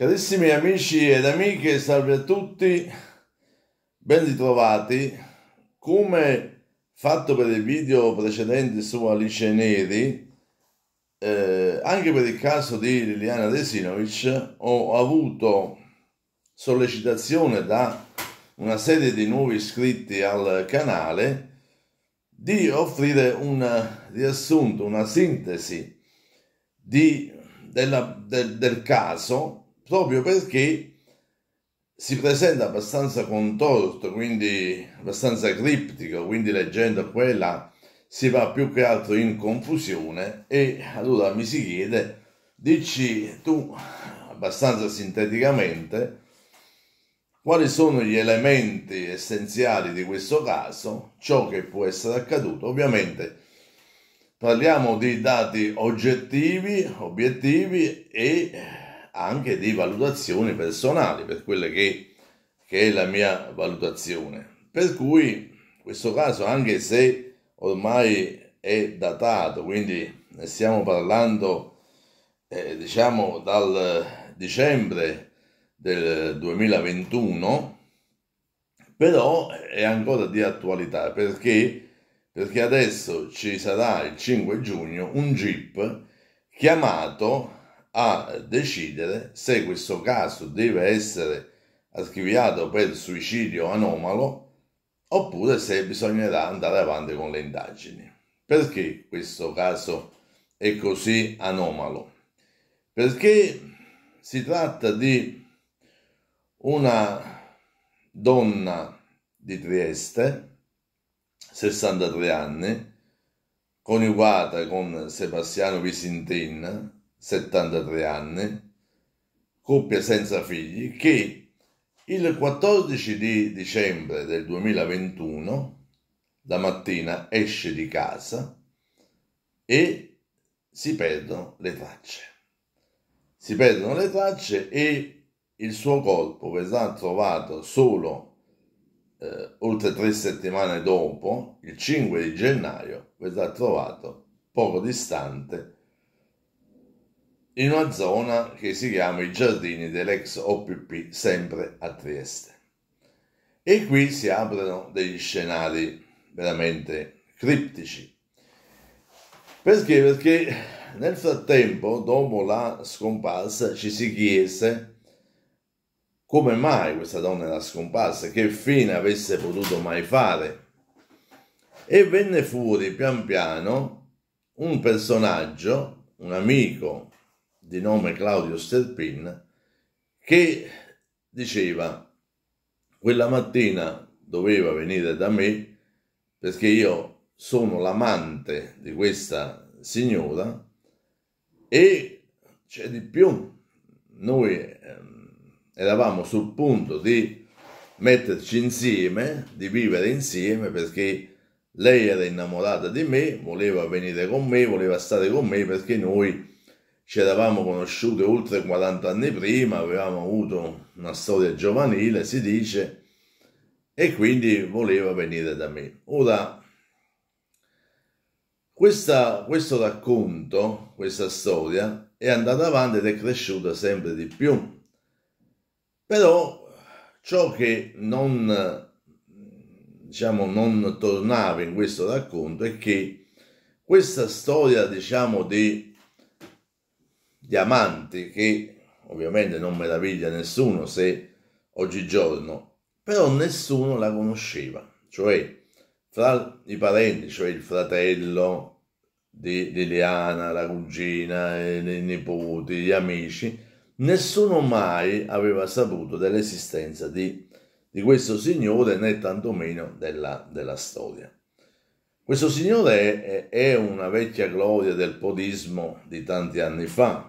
Carissimi amici ed amiche, salve a tutti, ben ritrovati. Come fatto per il video precedente su Alice Neri, eh, anche per il caso di Liliana Resinovic, ho avuto sollecitazione da una serie di nuovi iscritti al canale di offrire un riassunto, una sintesi di, della, de, del caso proprio perché si presenta abbastanza contorto, quindi abbastanza criptico, quindi leggendo quella si va più che altro in confusione e allora mi si chiede, dici tu abbastanza sinteticamente, quali sono gli elementi essenziali di questo caso, ciò che può essere accaduto. Ovviamente parliamo di dati oggettivi, obiettivi e anche di valutazioni personali, per quella che, che è la mia valutazione. Per cui in questo caso, anche se ormai è datato, quindi ne stiamo parlando eh, diciamo dal dicembre del 2021, però è ancora di attualità perché, perché adesso ci sarà il 5 giugno un GIP chiamato a decidere se questo caso deve essere archiviato per suicidio anomalo oppure se bisognerà andare avanti con le indagini. Perché questo caso è così anomalo? Perché si tratta di una donna di Trieste, 63 anni, coniugata con Sebastiano Visintin, 73 anni, coppia senza figli, che il 14 di dicembre del 2021, la mattina, esce di casa e si perdono le tracce. Si perdono le tracce e il suo corpo verrà trovato solo eh, oltre tre settimane dopo, il 5 di gennaio, verrà trovato poco distante in una zona che si chiama i giardini dell'ex OPP, sempre a Trieste. E qui si aprono degli scenari veramente criptici. Perché? Perché nel frattempo, dopo la scomparsa, ci si chiese come mai questa donna era scomparsa, che fine avesse potuto mai fare. E venne fuori pian piano un personaggio, un amico di nome Claudio Sterpin, che diceva quella mattina doveva venire da me perché io sono l'amante di questa signora e c'è di più, noi ehm, eravamo sul punto di metterci insieme, di vivere insieme perché lei era innamorata di me, voleva venire con me, voleva stare con me perché noi ci eravamo conosciute oltre 40 anni prima, avevamo avuto una storia giovanile, si dice, e quindi voleva venire da me. Ora, questa, questo racconto, questa storia, è andata avanti ed è cresciuta sempre di più. Però ciò che non, diciamo, non tornava in questo racconto è che questa storia, diciamo, di diamanti che ovviamente non meraviglia nessuno se oggigiorno, però nessuno la conosceva, cioè fra i parenti, cioè il fratello di, di la cugina, i nipoti, gli amici, nessuno mai aveva saputo dell'esistenza di, di questo signore né tantomeno della, della storia. Questo signore è, è una vecchia gloria del podismo di tanti anni fa,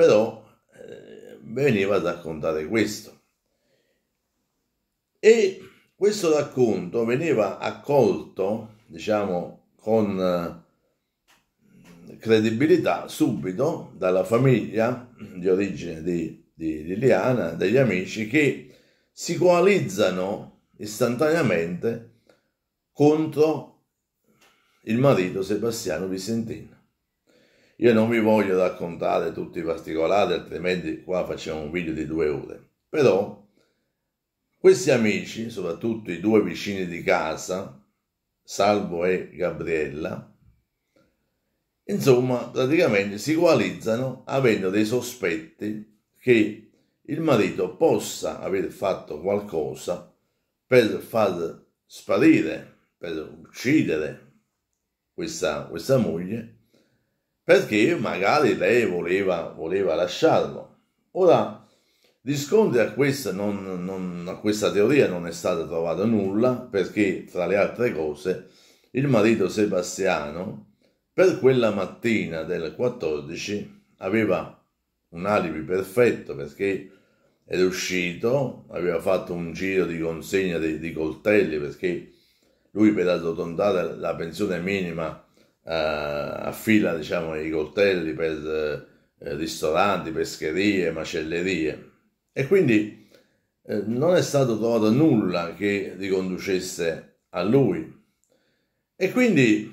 però eh, veniva a raccontare questo. E questo racconto veniva accolto, diciamo, con eh, credibilità subito dalla famiglia di origine di, di Liliana, degli amici che si coalizzano istantaneamente contro il marito Sebastiano Vicentino. Io non vi voglio raccontare tutti i particolari, altrimenti qua facciamo un video di due ore. Però questi amici, soprattutto i due vicini di casa, Salvo e Gabriella, insomma, praticamente si equalizzano avendo dei sospetti che il marito possa aver fatto qualcosa per far sparire, per uccidere questa, questa moglie perché magari lei voleva, voleva lasciarlo. Ora, risconde a questa, non, non, a questa teoria non è stata trovata nulla, perché tra le altre cose il marito Sebastiano per quella mattina del 14 aveva un alibi perfetto perché era uscito, aveva fatto un giro di consegna di, di coltelli perché lui per arrotondare la pensione minima eh, affila diciamo, i coltelli per eh, ristoranti, pescherie, macellerie e quindi eh, non è stato trovato nulla che riconducesse a lui e quindi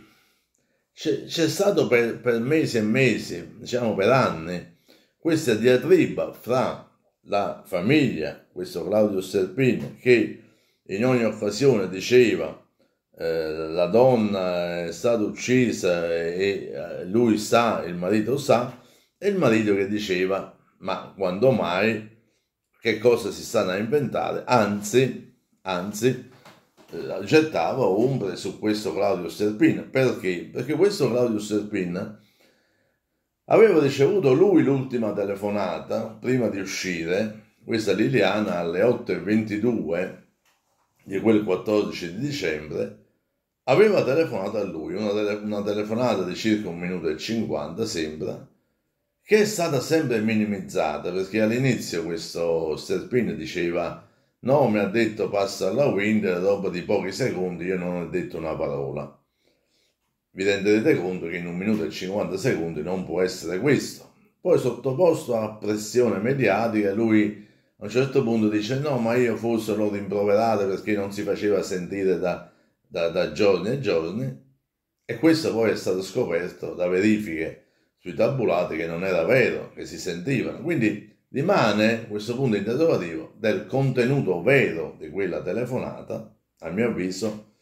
c'è, c'è stato per, per, mesi e mesi, diciamo per anni, questa diatriba fra la famiglia, questo Claudio Serpino, che in ogni occasione diceva eh, la donna è stata uccisa e eh, lui sa, il marito sa, e il marito che diceva, ma quando mai, che cosa si stanno a inventare? Anzi, anzi, eh, gettava ombre su questo Claudio Serpin. Perché? Perché questo Claudio Serpin aveva ricevuto lui l'ultima telefonata prima di uscire, questa Liliana alle 8.22 di quel 14 di dicembre, Aveva telefonato a lui, una, tele- una telefonata di circa un minuto e cinquanta, sembra, che è stata sempre minimizzata, perché all'inizio questo Sterpin diceva no, mi ha detto passa alla Wind, dopo di pochi secondi io non ho detto una parola. Vi renderete conto che in un minuto e 50 secondi non può essere questo. Poi sottoposto a pressione mediatica, lui a un certo punto dice no, ma io forse l'ho rimproverato perché non si faceva sentire da, da, da giorni e giorni e questo poi è stato scoperto da verifiche sui tabulati che non era vero, che si sentivano. Quindi rimane questo punto interrogativo del contenuto vero di quella telefonata, a mio avviso,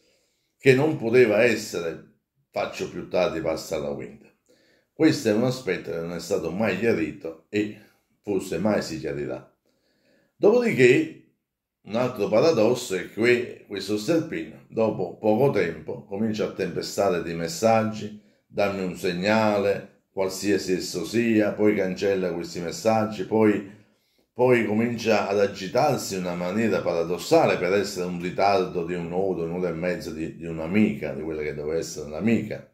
che non poteva essere faccio più tardi la quinta. Questo è un aspetto che non è stato mai chiarito e forse mai si chiarirà. Dopodiché un altro paradosso è che questo serpino, dopo poco tempo, comincia a tempestare di messaggi, dammi un segnale, qualsiasi esso sia, poi cancella questi messaggi, poi, poi comincia ad agitarsi in una maniera paradossale per essere un ritardo di un'ora, un'ora e mezza di, di un'amica, di quella che doveva essere un'amica.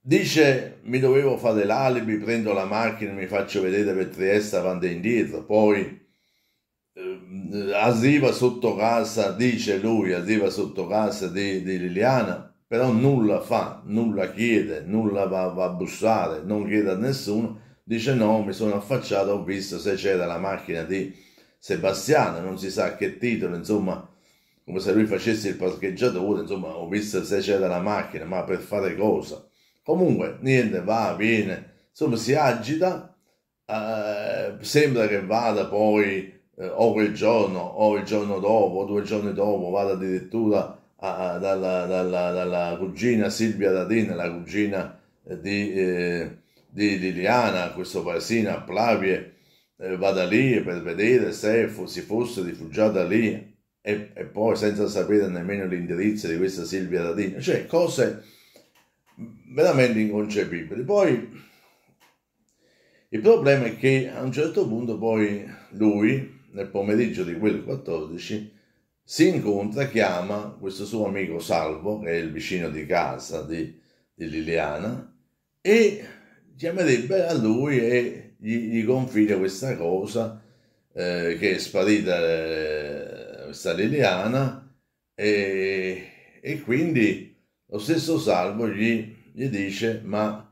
Dice, mi dovevo fare l'alibi, prendo la macchina, mi faccio vedere per Trieste avanti e indietro, poi Ehm, asiva sotto casa, dice lui, asiva sotto casa di, di Liliana, però nulla fa, nulla chiede, nulla va, va, a bussare, non chiede a nessuno, dice no, mi sono affacciato, ho visto se c'era la macchina di Sebastiano, non si sa che titolo, insomma, come se lui facesse il parcheggiatore, insomma, ho visto se c'era la macchina, ma per fare cosa? Comunque, niente, va, viene, insomma, si agita, eh, sembra che vada poi eh, o quel giorno o il giorno dopo o due giorni dopo vado addirittura a, a, dalla, dalla, dalla, cugina Silvia Dadin, la cugina eh, di, eh, di Liliana, questo paesino a Plavie, eh, vada lì per vedere se fu, si fosse rifugiata lì e, e, poi senza sapere nemmeno l'indirizzo di questa Silvia Dadin, cioè cose veramente inconcepibili. Poi il problema è che a un certo punto poi lui nel pomeriggio di quel 14 si incontra, chiama questo suo amico Salvo, che è il vicino di casa di, di Liliana, e chiamerebbe a lui e gli, gli confida questa cosa eh, che è sparita eh, questa Liliana e, e, quindi lo stesso Salvo gli, gli dice ma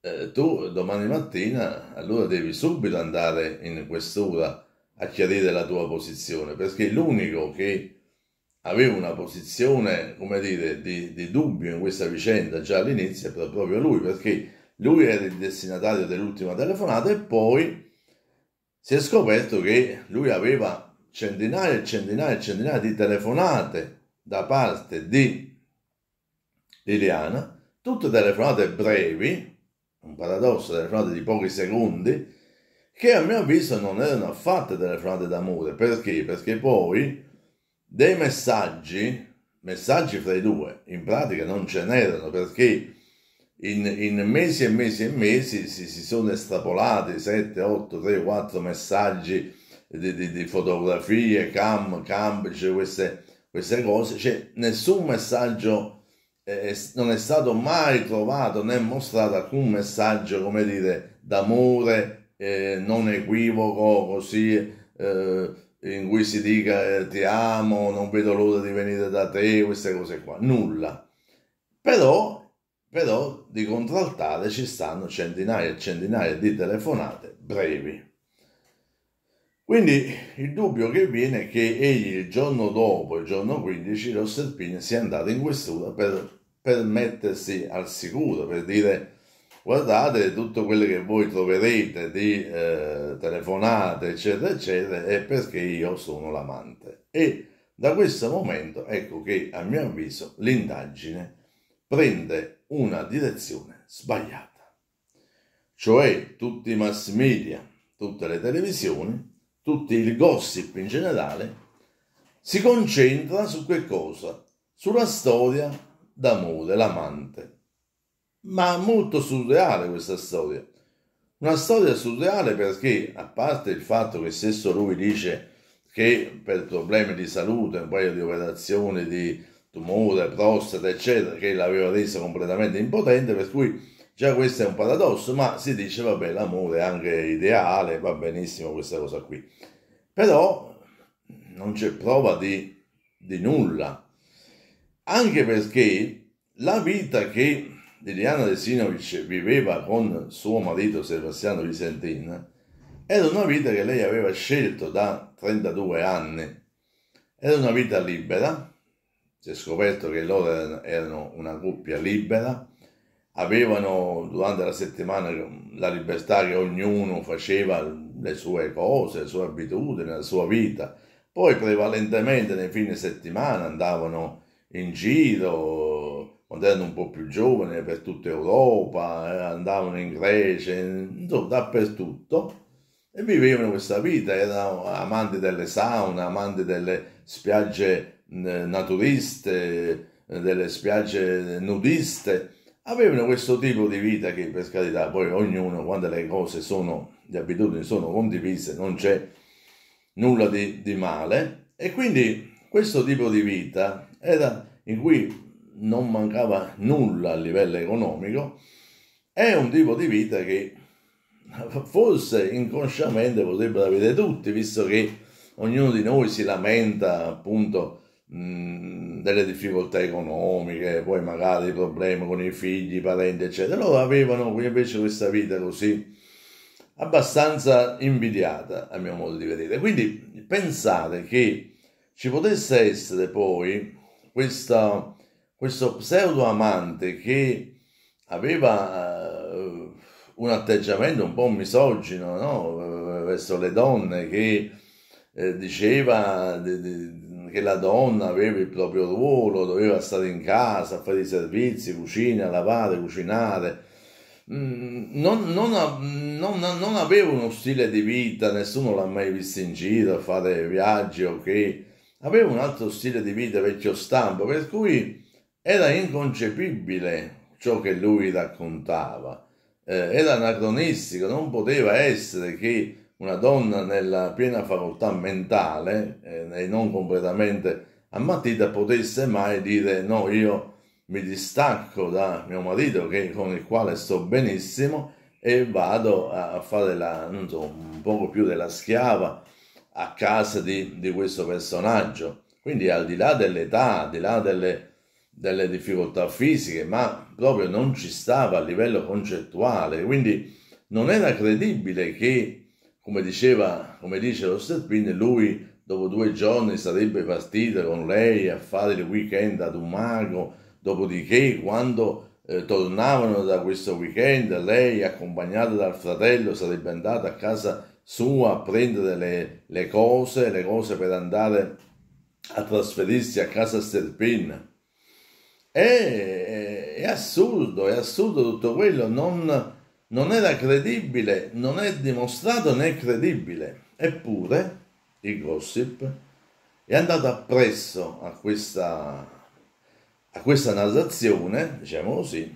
eh, tu domani mattina allora devi subito andare in questura a chiarire la tua posizione, perché l'unico che aveva una posizione, come dire, di, di dubbio in questa vicenda già all'inizio è proprio lui, perché lui era il destinatario dell'ultima telefonata e poi si è scoperto che lui aveva centinaia e centinaia e centinaia di telefonate da parte di Liliana, tutte telefonate brevi, un paradosso, telefonate di pochi secondi, che a mio avviso non erano affatto telefonate d'amore. Perché? Perché poi dei messaggi, messaggi fra i due, in pratica non ce n'erano perché in, in mesi e mesi e mesi si, si, sono estrapolati 7, 8, 3, 4 messaggi di, di, di fotografie, cam, cam, cioè queste, queste cose, cioè nessun messaggio eh, non è stato mai trovato né mostrato alcun messaggio, come dire, d'amore eh, non equivoco così eh, in cui si dica eh, ti amo, non vedo l'ora di venire da te, queste cose qua, nulla. Però, però di contraltare ci stanno centinaia e centinaia di telefonate brevi. Quindi il dubbio che viene è che egli il giorno dopo, il giorno 15, lo Serpini sia andato in questura per, per mettersi al sicuro, per dire guardate tutto quello che voi troverete di eh, telefonate, eccetera, eccetera, è perché io sono l'amante. E da questo momento ecco che, a mio avviso, l'indagine prende una direzione sbagliata. Cioè tutti i mass media, tutte le televisioni, tutto il gossip in generale, si concentra su che cosa? Sulla storia d'amore, l'amante ma molto surreale questa storia. Una storia surreale perché, a parte il fatto che stesso lui dice che per problemi di salute, un paio di operazioni di tumore, prostata, eccetera, che l'aveva resa completamente impotente, per cui già questo è un paradosso, ma si dice, vabbè, l'amore è anche ideale, va benissimo questa cosa qui. Però non c'è prova di, di nulla, anche perché la vita che Liliana Desinovic viveva con suo marito Sebastiano Visentin era una vita che lei aveva scelto da 32 anni. Era una vita libera, si è scoperto che loro erano una coppia libera, avevano durante la settimana la libertà che ognuno faceva le sue cose, le sue abitudini, la sua vita. Poi prevalentemente nei fine settimana andavano in giro, quando erano un po' più giovani, per tutta Europa, eh, andavano in Grecia, insomma, dappertutto, e vivevano questa vita, erano amanti delle sauna, amanti delle spiagge mm, naturiste, eh, delle spiagge nudiste, avevano questo tipo di vita che per carità, poi ognuno, quando le cose sono, le abitudini sono condivise, non c'è nulla di, di male, e quindi questo tipo di vita era in cui non mancava nulla a livello economico, è un tipo di vita che forse inconsciamente potrebbe avere tutti, visto che ognuno di noi si lamenta appunto delle difficoltà economiche, poi magari problemi con i figli, i parenti, eccetera. Loro avevano invece questa vita così abbastanza invidiata, a mio modo di vedere. Quindi pensate che ci potesse essere poi questa questo pseudo amante che aveva uh, un atteggiamento un po' misogino no? verso le donne che eh, diceva di, di, che la donna aveva il proprio ruolo, doveva stare in casa, fare i servizi, cucina, lavare, cucinare. Mm, non, non, non, non, aveva uno stile di vita, nessuno l'ha mai visto in giro a fare viaggi o okay? che aveva un altro stile di vita vecchio stampo, per cui era inconcepibile ciò che lui raccontava, eh, era anacronistico, non poteva essere che una donna nella piena facoltà mentale eh, e non completamente ammattita potesse mai dire no, io mi distacco da mio marito che, con il quale sto benissimo e vado a fare la, so, un poco più della schiava a casa di, di questo personaggio. Quindi al di là dell'età, al di là delle delle difficoltà fisiche, ma proprio non ci stava a livello concettuale, quindi non era credibile che, come diceva, come dice lo Sterpin, lui dopo due giorni sarebbe partito con lei a fare il weekend ad un mago, dopodiché quando eh, tornavano da questo weekend lei accompagnata dal fratello sarebbe andata a casa sua a prendere le, le cose, le cose per andare a trasferirsi a casa Sterpin è, è, assurdo, è assurdo tutto quello, non, non era credibile, non è dimostrato né credibile. Eppure il gossip è andato appresso a questa, a questa narrazione, diciamo così,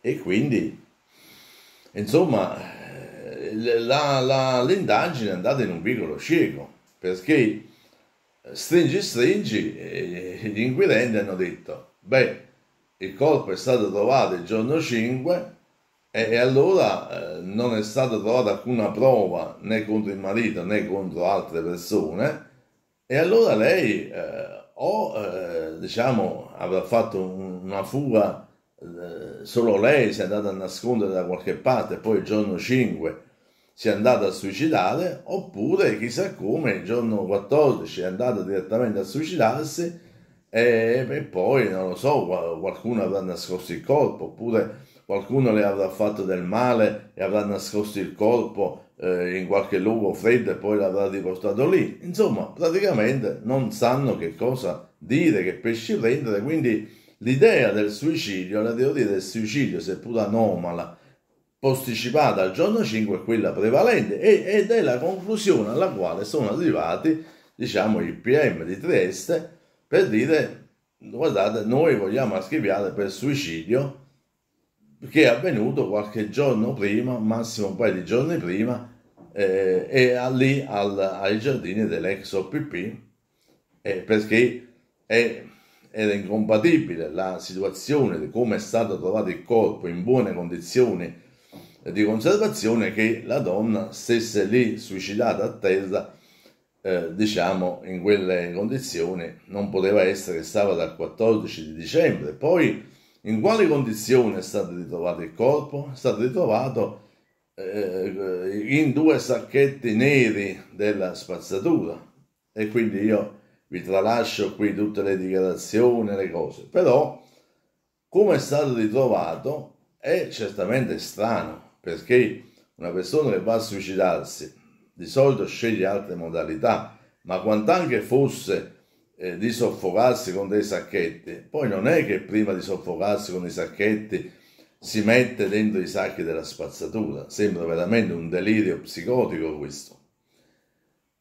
e quindi, insomma, eh, la, la, l'indagine è andata in un vicolo cieco, perché stringi stringi, gli inquirenti hanno detto, beh, il corpo è stato trovato il giorno 5 e, e allora eh, non è stata trovata alcuna prova né contro il marito né contro altre persone e allora lei eh, o eh, diciamo avrà fatto una fuga eh, solo lei si è andata a nascondere da qualche parte poi il giorno 5 si è andata a suicidare oppure chissà come il giorno 14 è andata direttamente a suicidarsi e, e poi non lo so, qualcuno avrà nascosto il corpo oppure qualcuno le avrà fatto del male e avrà nascosto il corpo eh, in qualche luogo freddo e poi l'avrà riportato lì. Insomma, praticamente non sanno che cosa dire, che pesci prendere, quindi l'idea del suicidio, la teoria del suicidio, seppur anomala, posticipata al giorno 5 è quella prevalente ed è la conclusione alla quale sono arrivati, diciamo, i PM di Trieste per dire, guardate, noi vogliamo archiviare per suicidio che è avvenuto qualche giorno prima, massimo un paio di giorni prima, eh, e lì al, ai giardini dell'ex OPP, eh, perché è, era incompatibile la situazione di come è stato trovato il corpo in buone condizioni di conservazione che la donna stesse lì suicidata a terra eh, diciamo in quelle condizioni non poteva essere stava dal 14 di dicembre poi in quale condizione è stato ritrovato il corpo è stato ritrovato eh, in due sacchetti neri della spazzatura e quindi io vi tralascio qui tutte le dichiarazioni le cose però come è stato ritrovato è certamente strano perché una persona che va a suicidarsi di solito sceglie altre modalità, ma quant'anche fosse eh, di soffocarsi con dei sacchetti, poi non è che prima di soffocarsi con i sacchetti si mette dentro i sacchi della spazzatura, sembra veramente un delirio psicotico questo.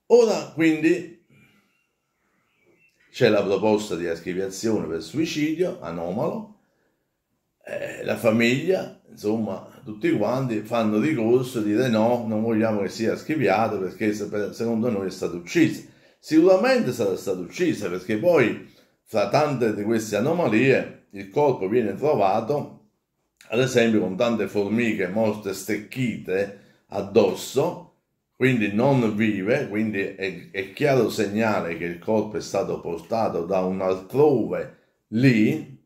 Ora quindi c'è la proposta di archiviazione per suicidio anomalo, eh, la famiglia, insomma, tutti quanti fanno ricorso e dire no, non vogliamo che sia archiviato perché secondo noi è stato ucciso. Sicuramente sarà stato ucciso perché poi fra tante di queste anomalie il corpo viene trovato, ad esempio con tante formiche morte stecchite addosso, quindi non vive, quindi è, è chiaro segnale che il corpo è stato portato da un altrove lì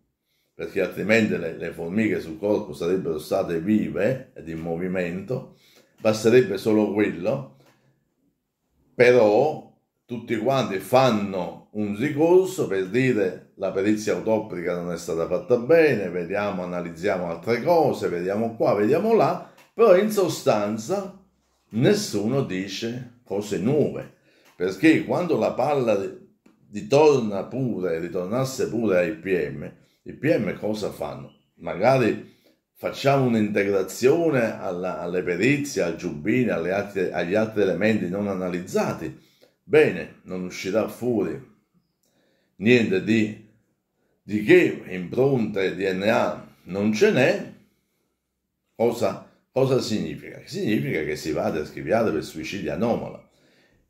perché altrimenti le, le formiche sul corpo sarebbero state vive ed in movimento, basterebbe solo quello, però tutti quanti fanno un ricorso per dire la perizia autoptica non è stata fatta bene, vediamo, analizziamo altre cose, vediamo qua, vediamo là, però in sostanza nessuno dice cose nuove, perché quando la palla ritorna pure, ritornasse pure ai PM, i PM cosa fanno? Magari facciamo un'integrazione alla, alle perizie, al giubbini, altri, agli altri elementi non analizzati. Bene, non uscirà fuori niente di, di che impronte DNA non ce n'è. Cosa, cosa significa? Significa che si va a archiviare per suicidio anomalo.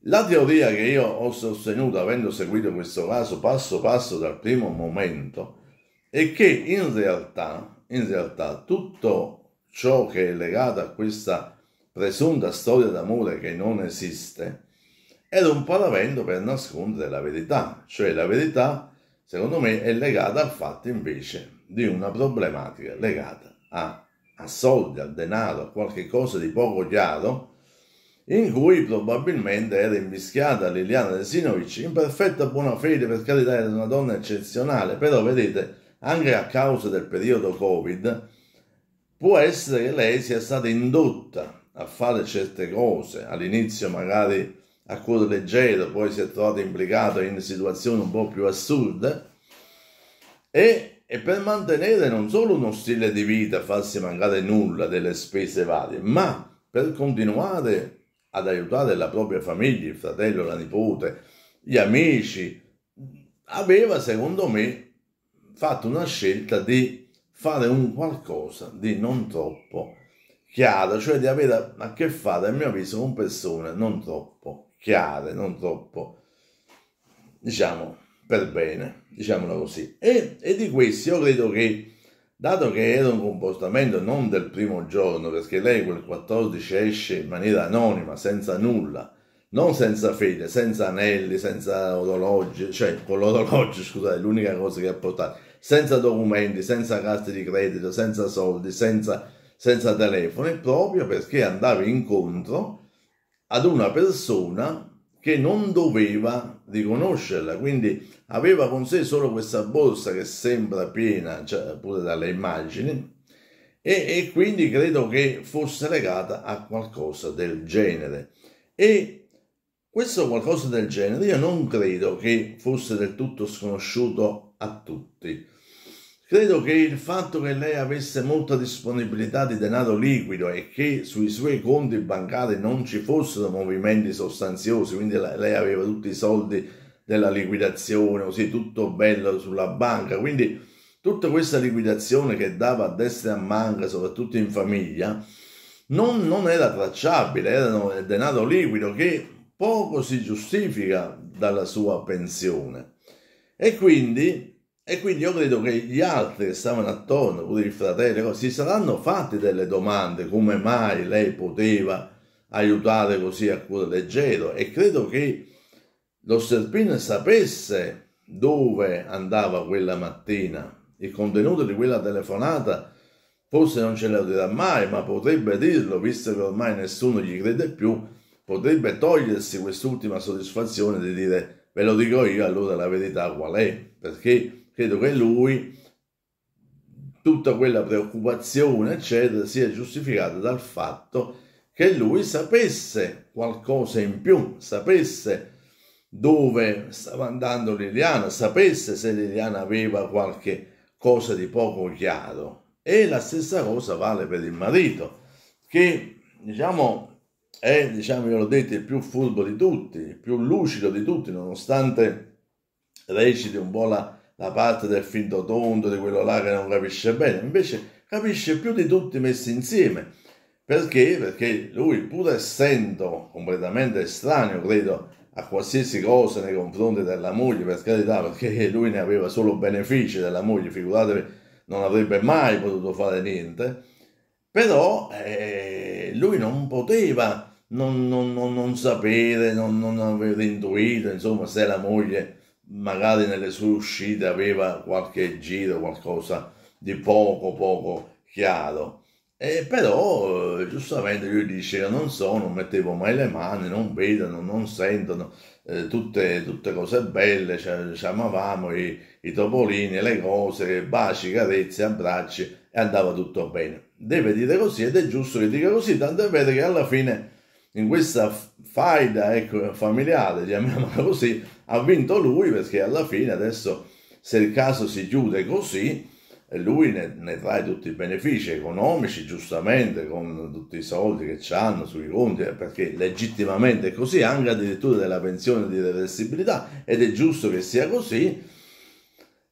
La teoria che io ho sostenuto avendo seguito questo caso passo passo dal primo momento e che in realtà, in realtà tutto ciò che è legato a questa presunta storia d'amore che non esiste era un paravento per nascondere la verità, cioè la verità secondo me è legata al fatto invece di una problematica legata a, a soldi, al denaro, a qualche cosa di poco chiaro in cui probabilmente era invischiata Liliana Desinovic in perfetta buona fede, per carità era una donna eccezionale, però vedete anche a causa del periodo Covid, può essere che lei sia stata indotta a fare certe cose, all'inizio magari a cuore leggero, poi si è trovata implicata in situazioni un po' più assurde, e, e, per mantenere non solo uno stile di vita, farsi mancare nulla delle spese varie, ma per continuare ad aiutare la propria famiglia, il fratello, la nipote, gli amici, aveva secondo me fatto una scelta di fare un qualcosa di non troppo chiaro, cioè di avere a che fare, a mio avviso, con persone non troppo chiare, non troppo, diciamo, per bene, diciamolo così. E, e di questo io credo che, dato che era un comportamento non del primo giorno, perché lei quel 14 esce in maniera anonima, senza nulla, non senza fede, senza anelli, senza orologi, cioè con l'orologio, scusate, l'unica cosa che ha portato senza documenti, senza carte di credito, senza soldi, senza, senza telefoni, proprio perché andava incontro ad una persona che non doveva riconoscerla, quindi aveva con sé solo questa borsa che sembra piena, cioè pure dalle immagini, e, e, quindi credo che fosse legata a qualcosa del genere. E questo qualcosa del genere io non credo che fosse del tutto sconosciuto a tutti. Credo che il fatto che lei avesse molta disponibilità di denaro liquido e che sui suoi conti bancari non ci fossero movimenti sostanziosi, quindi lei aveva tutti i soldi della liquidazione, così tutto bello sulla banca, quindi tutta questa liquidazione che dava a destra e a manca, soprattutto in famiglia, non, non era tracciabile, era denaro liquido che poco si giustifica dalla sua pensione. E quindi e quindi io credo che gli altri che stavano attorno, pure il fratello, si saranno fatti delle domande, come mai lei poteva aiutare così a cuore leggero e credo che lo Serpino sapesse dove andava quella mattina. Il contenuto di quella telefonata forse non ce lo dirà mai, ma potrebbe dirlo, visto che ormai nessuno gli crede più, potrebbe togliersi quest'ultima soddisfazione di dire ve lo dico io allora la verità qual è, perché credo che lui, tutta quella preoccupazione, eccetera, sia giustificata dal fatto che lui sapesse qualcosa in più, sapesse dove stava andando Liliana, sapesse se Liliana aveva qualche cosa di poco chiaro. E la stessa cosa vale per il marito, che diciamo è, diciamo, io l'ho detto, il più furbo di tutti, il più lucido di tutti, nonostante reciti un po' la la parte del finto tondo, di quello là che non capisce bene, invece capisce più di tutti messi insieme. Perché? Perché lui, pur essendo completamente estraneo, credo, a qualsiasi cosa nei confronti della moglie, per carità, perché lui ne aveva solo benefici della moglie, figuratevi, non avrebbe mai potuto fare niente, però eh, lui non poteva non, non, non, non sapere, non, non aver intuito, insomma, se la moglie magari nelle sue uscite aveva qualche giro, qualcosa di poco poco chiaro. E però eh, giustamente lui dice non so, non mettevo mai le mani, non vedono, non sentono, eh, tutte, tutte, cose belle, ci, ci amavamo i, i, topolini, le cose, baci, carezze, abbracci e andava tutto bene. Deve dire così ed è giusto che dica così, tanto è vero che alla fine in questa faida ecco, familiare, chiamiamola così, ha vinto lui perché alla fine adesso se il caso si chiude così, lui ne, ne trae tutti i benefici economici, giustamente, con tutti i soldi che hanno sui conti, eh, perché legittimamente è così, anche addirittura della pensione di reversibilità, ed è giusto che sia così.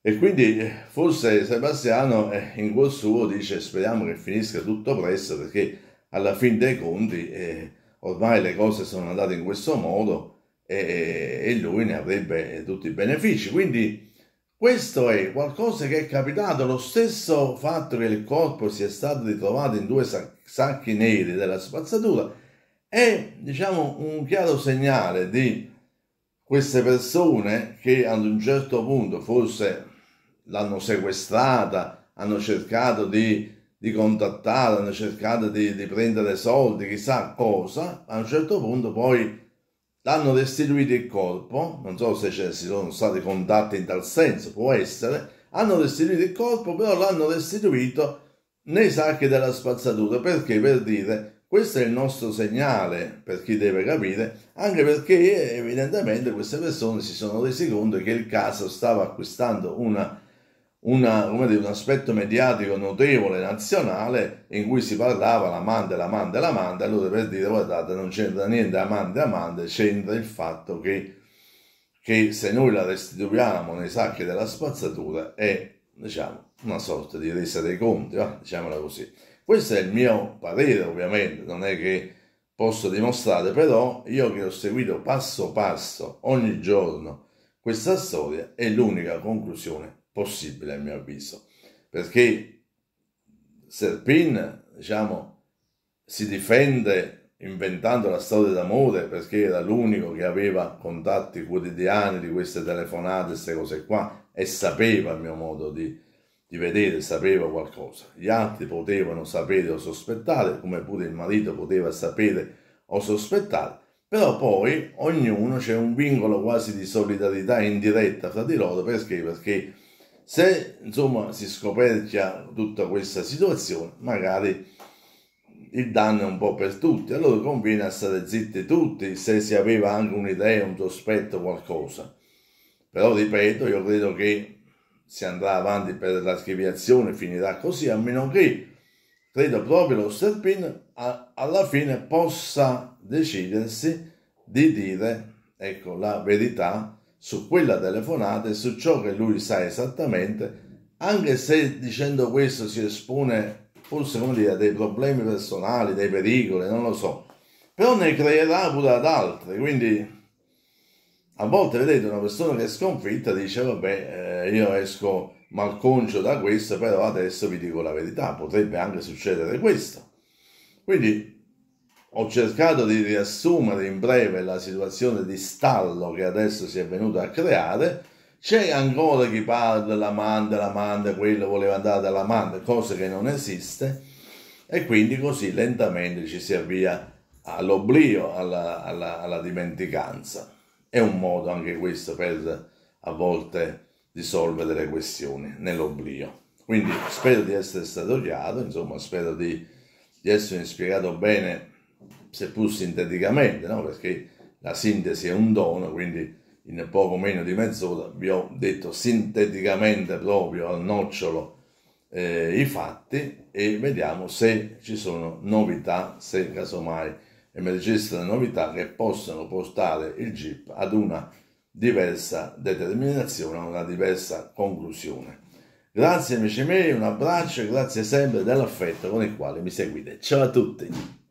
E quindi eh, forse Sebastiano eh, in cuor suo dice speriamo che finisca tutto presto perché alla fin dei conti eh, ormai le cose sono andate in questo modo e, e lui ne avrebbe tutti i benefici. Quindi questo è qualcosa che è capitato, lo stesso fatto che il corpo sia stato ritrovato in due sacchi neri della spazzatura è diciamo un chiaro segnale di queste persone che ad un certo punto forse l'hanno sequestrata, hanno cercato di di contattare, hanno cercato di, di prendere soldi, chissà cosa, a un certo punto poi hanno restituito il corpo, non so se ci sono stati contatti in tal senso, può essere, hanno restituito il corpo, però l'hanno restituito nei sacchi della spazzatura, perché per dire questo è il nostro segnale per chi deve capire, anche perché evidentemente queste persone si sono resi conto che il caso stava acquistando una una, dire, un aspetto mediatico notevole nazionale in cui si parlava l'amante, l'amante, l'amante, allora per dire guardate non c'entra niente amante, amante, c'entra il fatto che, che se noi la restituiamo nei sacchi della spazzatura è diciamo, una sorta di resa dei conti, va? diciamola così. Questo è il mio parere ovviamente, non è che posso dimostrare, però io che ho seguito passo passo ogni giorno questa storia è l'unica conclusione possibile a mio avviso, perché Serpin, diciamo, si difende inventando la storia d'amore perché era l'unico che aveva contatti quotidiani di queste telefonate, queste cose qua, e sapeva a mio modo di, di vedere, sapeva qualcosa. Gli altri potevano sapere o sospettare, come pure il marito poteva sapere o sospettare, però poi ognuno c'è un vincolo quasi di solidarietà indiretta fra di loro perché, perché se insomma si scoperchia tutta questa situazione, magari il danno è un po' per tutti, allora conviene stare zitti tutti se si aveva anche un'idea, un sospetto, qualcosa. Però ripeto, io credo che si andrà avanti per la schiviazione, finirà così, a meno che credo proprio lo Sterpin alla fine possa decidersi di dire ecco la verità su quella telefonata e su ciò che lui sa esattamente, anche se dicendo questo si espone forse come dire, a dei problemi personali, dei pericoli, non lo so, però ne creerà pure ad altri, quindi a volte vedete una persona che è sconfitta dice vabbè eh, io esco malconcio da questo, però adesso vi dico la verità, potrebbe anche succedere questo. Quindi ho cercato di riassumere in breve la situazione di stallo che adesso si è venuta a creare. C'è ancora chi parla dell'amante, l'amante, quello voleva andare dall'amante, cosa che non esiste. E quindi così lentamente ci si avvia all'oblio, alla, alla, alla dimenticanza. È un modo anche questo per a volte risolvere le questioni nell'oblio. Quindi spero di essere stato chiaro, insomma spero di, di essermi spiegato bene seppur sinteticamente, no? perché la sintesi è un dono, quindi in poco meno di mezz'ora vi ho detto sinteticamente proprio al nocciolo eh, i fatti e vediamo se ci sono novità, se casomai emergessero novità che possano portare il GIP ad una diversa determinazione, a una diversa conclusione. Grazie amici miei, un abbraccio e grazie sempre dell'affetto con il quale mi seguite. Ciao a tutti!